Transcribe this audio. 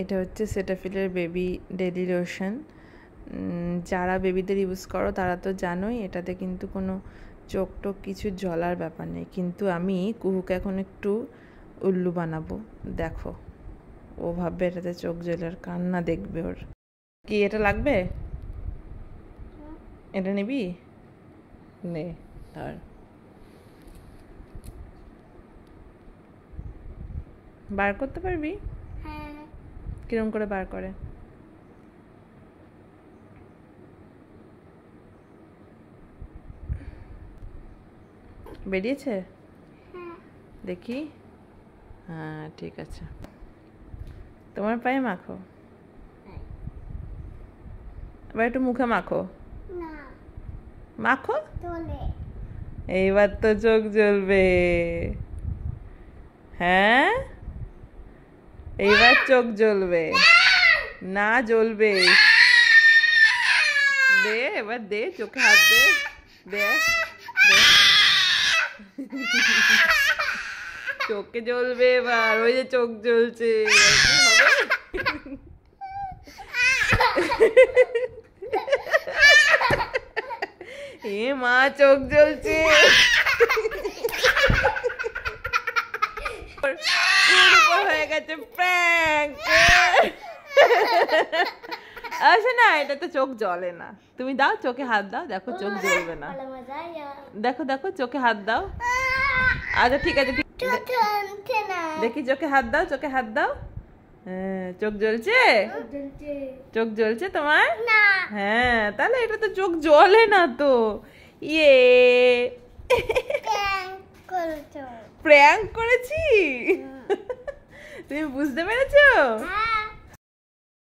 এটা হচ্ছে সেটাফিলের baby daily lotion যারা বেবিদের ইউজ করো তারা তো জানোই এটাতে কিন্তু কোনো চোখ টোক কিছু জলার ব্যাপার নেই কিন্তু আমি কুহুকে এখন একটু উল্লু বানাবো দেখো ও ভাববে এটাতে চোখ জলার কান্না দেখবে ওর কি এটা লাগবে এটা নিবি নে ধর বার করতে পারবি হ্যাঁ কিরম করে বার করে বেরিয়েছে হ্যাঁ। দেখি হ্যাঁ ঠিক আছে তোমার পায়ে মাখো এবার একটু মুখে মাখো মাখো এইবার তো চোখ জ্বলবে হ্যাঁ এইবার চোখ জ্বলবে না জ্বলবে দে এবার দে চোখে হাত দে দে চোখে জ্বলবে এবার ওই যে চোখ জ্বলছে এ মা চোখ জ্বলছে উপর উপর হয়ে গেছে প্র্যাঙ্ক আচ্ছা না এটা তো চোখ জ্বলে না তুমি দাও চোখে হাত দাও দেখো চোখ জ্বলবে না দেখো দেখো চোখে হাত দাও আচ্ছা ঠিক আছে দেখি চোখে হাত দাও চোখে হাত দাও হ্যাঁ, চোখ জ্বলছে চোখ জ্বলছে তোমার হ্যাঁ তাহলে এটা তো চোখ জ্বলে না তো ইয়ে প্র্যাঙ্ক করেছি হ্যাঁ। তুমি বুঝতে পেরেছো হ্যাঁ।